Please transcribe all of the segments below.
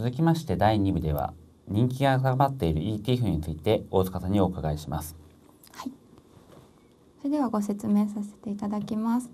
続きまして第2部では人気が高まっている ETF について大塚さんにお伺いします。はい、それではご説明させていただきます。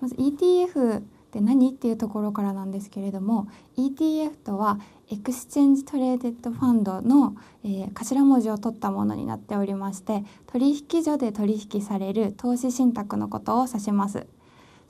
まず ETF って何っていうところからなんですけれども ETF とはエクスチェンジトレーデッドファンドの、えー、頭文字を取ったものになっておりまして取引所で取引される投資信託のことを指します。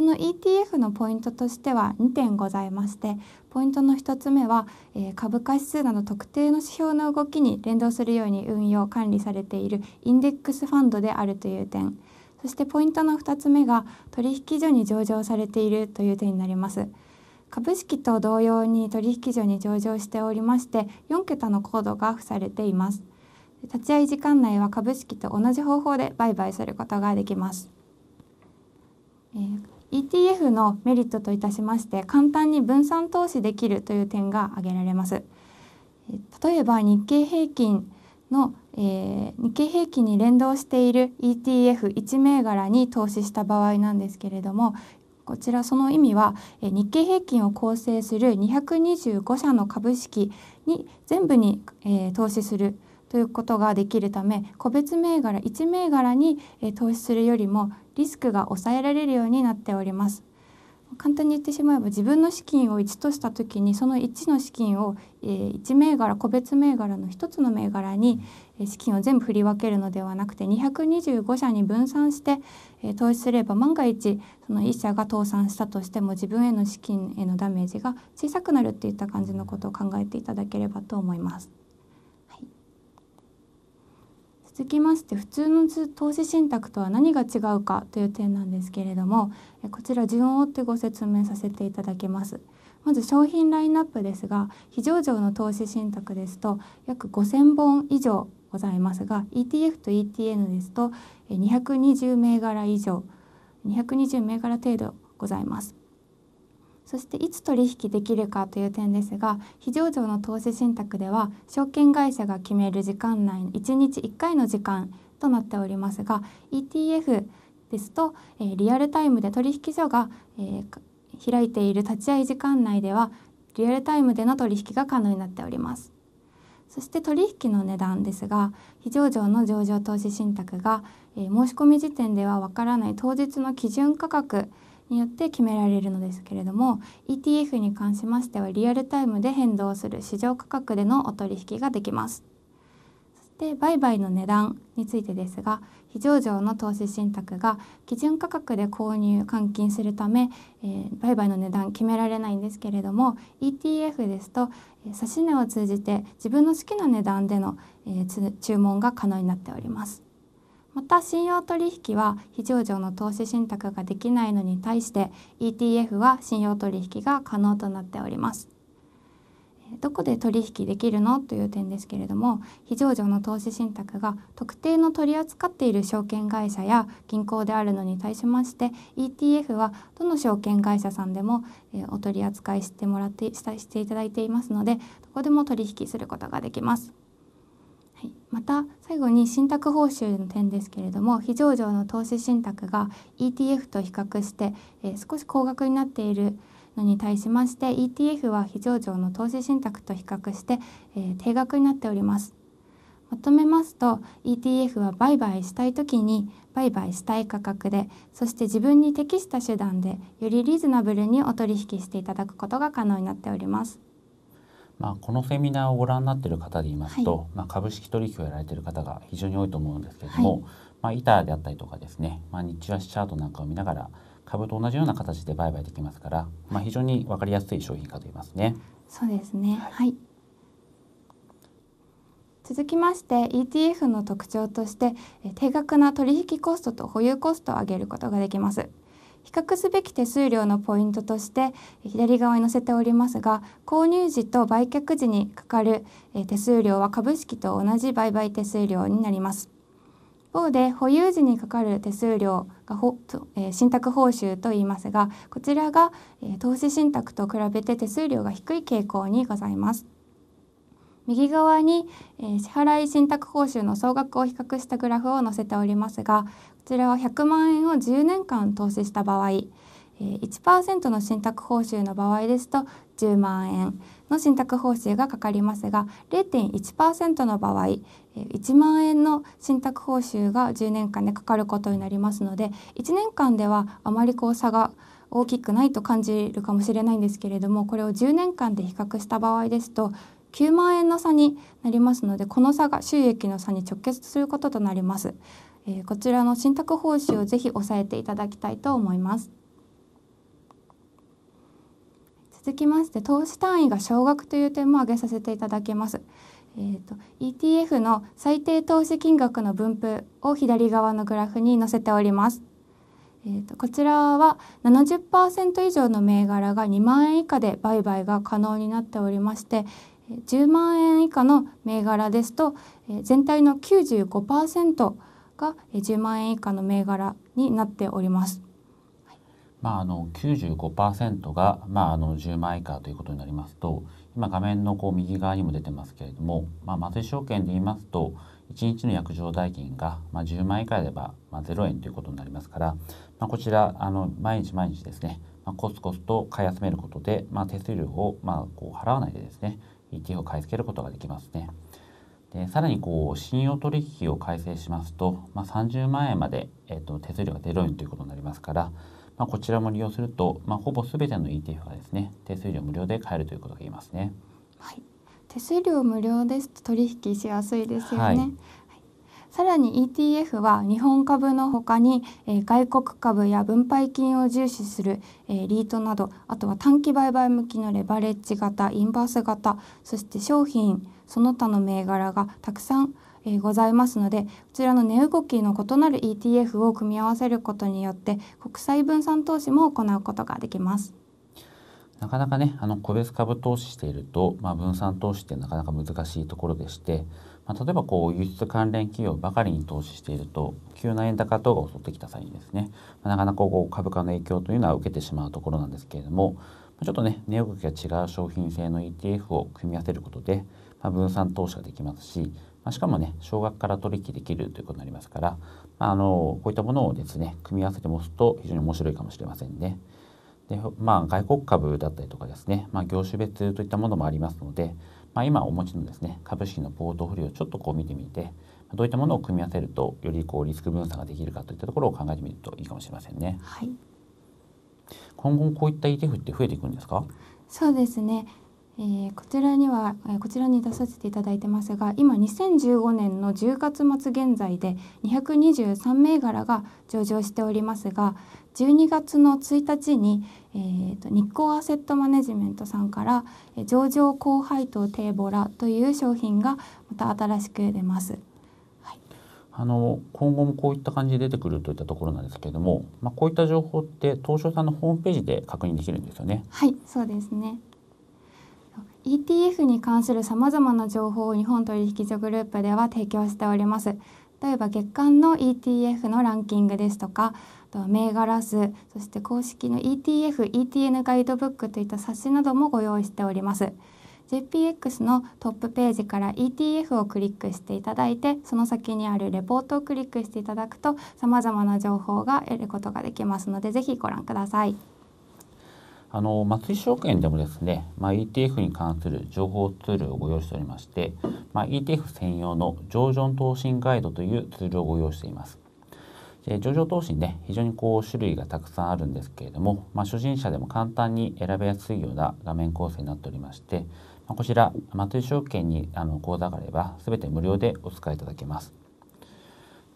この ETF のポイントとしては2点ございましてポイントの1つ目は、えー、株価指数など特定の指標の動きに連動するように運用管理されているインデックスファンドであるという点そしてポイントの2つ目が取引所に上場されているという点になります。株式と同様に取引所に上場しておりまして4桁のコードが付されています立ち会い時間内は株式と同じ方法で売買することができます、えー ETF のメリットといたしまして簡単に分散投資できるという点が挙げられます例えば日経平均の、えー、日経平均に連動している ETF1 銘柄に投資した場合なんですけれどもこちらその意味は日経平均を構成する225社の株式に全部に、えー、投資するということができるため個別銘柄1銘柄に投資するよりもリスクが抑えられるようになっております簡単に言ってしまえば自分の資金を1とした時にその1の資金を1銘柄個別銘柄の1つの銘柄に資金を全部振り分けるのではなくて225社に分散して投資すれば万が一その1社が倒産したとしても自分への資金へのダメージが小さくなるっていった感じのことを考えていただければと思います。続きまして普通の投資信託とは何が違うかという点なんですけれどもこちら順を追ってご説明させていただきますまず商品ラインナップですが非上場の投資信託ですと約5000本以上ございますが ETF と ETN ですと220銘柄以上220銘柄程度ございますそしていつ取引できるかという点ですが非上場の投資信託では証券会社が決める時間内1日1回の時間となっておりますが ETF ですと、えー、リアルタイムで取引所が、えー、開いている立ち会い時間内ではリアルタイムでの取引が可能になっております。そして取引の値段ですが非上場の上場投資信託が、えー、申し込み時点ではわからない当日の基準価格によって決められるのですけれども ETF に関しましてはリアルタイムで変動する市場価格でのお取引ができますで売買の値段についてですが非上場の投資信託が基準価格で購入換金するため、えー、売買の値段決められないんですけれども ETF ですと指値を通じて自分の好きな値段での、えー、注文が可能になっておりますまた信用取引は非上場の投資信託ができないのに対して ETF は信用取引が可能となっておりますどこで取引できるのという点ですけれども非上場の投資信託が特定の取り扱っている証券会社や銀行であるのに対しまして ETF はどの証券会社さんでも、えお取り扱いしてもらってしていただいていますのでどこでも取引することができます。また最後に信託報酬の点ですけれども非上場の投資信託が ETF と比較して、え少し高額になっているのに対しまして ETF は非上場の投資信託と比較して、え定額になっております。まとめますと ETF は売買したい時に売買したい価格でそして自分に適した手段でよりリーズナブルにお取引していただくことが可能になっております。まあ、このセミナーをご覧になっている方で言いますと、はい、まあ、株式取引をやられている方が非常に多いと思うんですけれども、はい、まあ、板であったりとかですね、まあ、日足チャートなんかを見ながら株と同じような形で売買できますから、まあ、非常に分かりやすい商品かと言いますね。そうですね、はい、はい、続きまして ETF の特徴として定額な取引コストと保有コストを上げることができます。比較すべき手数料のポイントとして左側に載せておりますが購入時と売却時にかかる手数料は株式と同じ売買手数料になります。一方で保有時にかかる手数料がほ、え信託報酬と言いますがこちらが、え投資信託と比べて手数料が低い傾向にございます右側に、え支払い信託報酬の総額を比較したグラフを載せておりますがちらは100万円を10年間投資した場合1%の信託報酬の場合ですと10万円の信託報酬がかかりますが0.1%の場合1万円の信託報酬が10年間でかかることになりますので1年間ではあまりこう差が大きくないと感じるかもしれないんですけれどもこれを10年間で比較した場合ですと9万円の差になりますのでこの差が収益の差に直結することとなります、えー、こちらの信託報酬をぜひ抑えていただきたいと思います続きまして投資単位が少額という点も挙げさせていただきます、えーと、ETF の最低投資金額の分布を左側のグラフに載せておりますえーと、とこちらは70%以上の銘柄が2万円以下で売買が可能になっておりまして、10万円以下の銘柄ですと全体の95%が10万円以下の銘柄になっております。まあ、あの95%が、まあ、あの10万以下ということになりますと今画面のこう右側にも出てますけれども、まあ、松井証券で言いますと1日の約定代金が、まあ、10万以下であれば、まあ、0円ということになりますから、まあ、こちらあの毎日毎日ですね、まあ、コツコツと買い集めることで、まあ、手数料を、まあ、こう払わないでですね、ETF を買い付けることができますね。でさらにこう信用取引を改正しますと、まあ、30万円まで、えーと、手数料が0円ということになりますから、まあ、こちらも利用すると、まあ、ほぼ全ての ETF がですね手数料無料で買えるということが言えますね。はい、手数料無料ですと取引しやすいですよね。はいさらに ETF は日本株のほかに、えー、外国株や分配金を重視する、えー、リートなどあとは短期売買向きのレバレッジ型インバース型そして商品その他の銘柄がたくさんえー、ございますのでこちらの値動きの異なる ETF を組み合わせることによって国際分散投資も行うことができます。なかなかねあの個別株投資していると、まあ、分散投資ってなかなか難しいところでして、まあ、例えばこう輸出関連企業ばかりに投資していると急な円高等が襲ってきた際にですね、まあ、なかなかこう株価の影響というのは受けてしまうところなんですけれどもちょっとね値動きが違う商品性の ETF を組み合わせることで、まあ、分散投資ができますし、まあ、しかもね少額から取引できるということになりますから、まあ、あのこういったものをですね組み合わせて持つと非常に面白いかもしれませんね。でまあ、外国株だったりとかですね、まあ、業種別といったものもありますので、まあ、今お持ちのですね株式のポートフォリオをちょっとこう見てみてどういったものを組み合わせるとよりこうリスク分散ができるかといったところを考えてみるといいかもしれませんね。はい、今後こういった ETF って増えていくんですかそうですねえー、こちらには、えー、こちらに出させていただいてますが今2015年の10月末現在で223銘柄が上場しておりますが12月の1日に、えーと、日興アセットマネジメントさんから、えー、上場高配当テーボラという商品がまた新しく出ます。はい、あの今後もこういった感じで出てくるといったところなんですけれども、まあ、こういった情報って東証さんのホームページで確認できるんですよね。はい、そうですね。ETF に関するさまざまな情報を日本取引所グループでは提供しております。例えば月間の ETF のランキングですとかあとは銘柄数そして公式の ETF、ETN ガイドブックといった冊子などもご用意しております。JPX のトップページから ETF をクリックしていただいてその先にあるレポートをクリックしていただくとさまざまな情報が得ることができますのでぜひご覧ください。あの松井証券でもですね、まあ、ETF に関する情報ツールをご用意しておりまして、まあ、ETF 専用の上場投資ガイドというツールをご用意しています。で上場投資ね非常にこう種類がたくさんあるんですけれども、まあ、初心者でも簡単に選べやすいような画面構成になっておりまして、まこちら松井証券にあの口座があれば全て無料でお使いいただけます。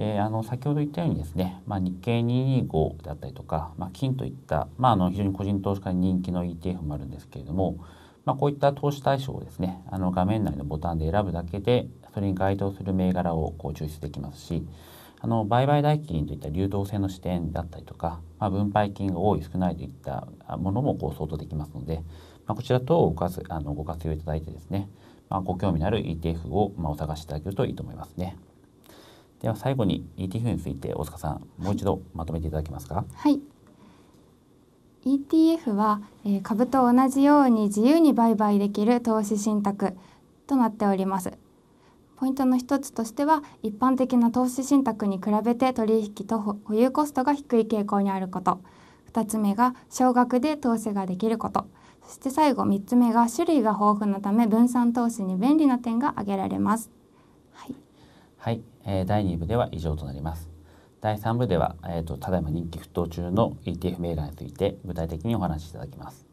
であの先ほど言ったようにですね、まあ、日経225であったりとか、まあ、金といった、まあ、あの非常に個人投資家に人気の ETF もあるんですけれども、まあ、こういった投資対象をですねあの画面内のボタンで選ぶだけでそれに該当する銘柄をこう抽出できますしあの売買代金といった流動性の視点だったりとか、まあ、分配金が多い少ないといったものもこう相当できますので、まあ、こちら等をご活あのご活用いただいてですね、まあ、ご興味のある ETF をまあお探しいただけるといいと思いますね。では最後に ETF について大塚さんもう一度まとめていただけますか。はい ETF は、えー、株と同じように自由に売買できる投資信託となっておりますポイントの一つとしては一般的な投資信託に比べて取引と保有コストが低い傾向にあること二つ目が少額で投資ができることそして最後三つ目が種類が豊富なため分散投資に便利な点が挙げられますはい、えー、第2部では以上となります。第3部では、えーと、ただいま人気沸騰中の ETF 銘柄について具体的にお話しいただきます。